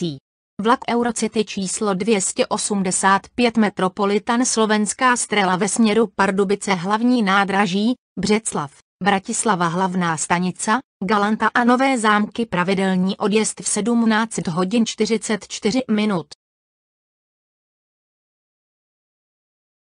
prací. Vlak Eurocity číslo 285 Metropolitan Slovenská strela ve směru Pardubice hlavní nádraží, Břeclav, Bratislava hlavná stanica, Galanta a Nové zámky pravidelní odjezd v 17 hodin 44 minut.